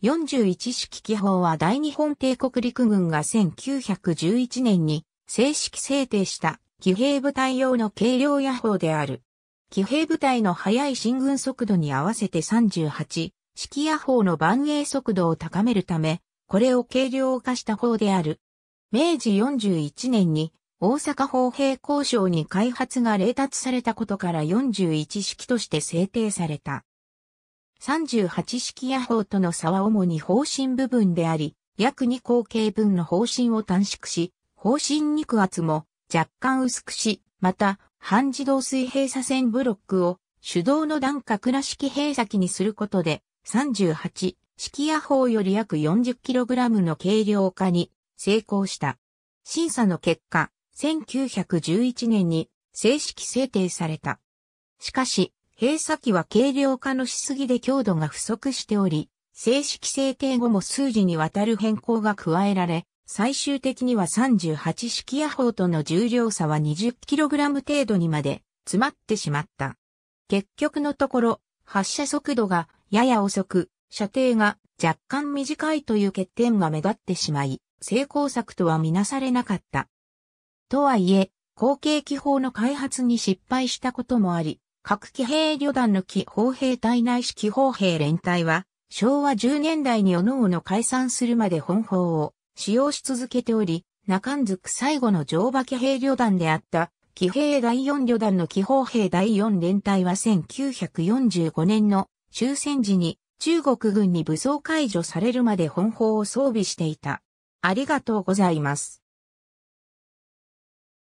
41式機砲は大日本帝国陸軍が1911年に正式制定した騎兵部隊用の軽量野砲である。騎兵部隊の速い進軍速度に合わせて38式野砲の万栄速度を高めるため、これを軽量化した砲である。明治41年に大阪砲兵交渉に開発が冷達されたことから41式として制定された。38式野砲との差は主に方針部分であり、約2口径分の方針を短縮し、方針肉厚も若干薄くし、また、半自動水平左線ブロックを手動の段角倉式閉鎖機にすることで、38式野砲より約 40kg の軽量化に成功した。審査の結果、1911年に正式制定された。しかし、閉鎖機は軽量化のしすぎで強度が不足しており、正式制定後も数字にわたる変更が加えられ、最終的には38式野砲との重量差は 20kg 程度にまで詰まってしまった。結局のところ、発射速度がやや遅く、射程が若干短いという欠点が目立ってしまい、成功策とはみなされなかった。とはいえ、後継機砲の開発に失敗したこともあり、各騎兵旅団の騎砲兵隊内市騎砲兵連隊は、昭和10年代に各々解散するまで本砲を使用し続けており、中んずく最後の乗馬騎兵旅団であった、騎兵第4旅団の騎砲兵第4連隊は1945年の終戦時に中国軍に武装解除されるまで本砲を装備していた。ありがとうございます。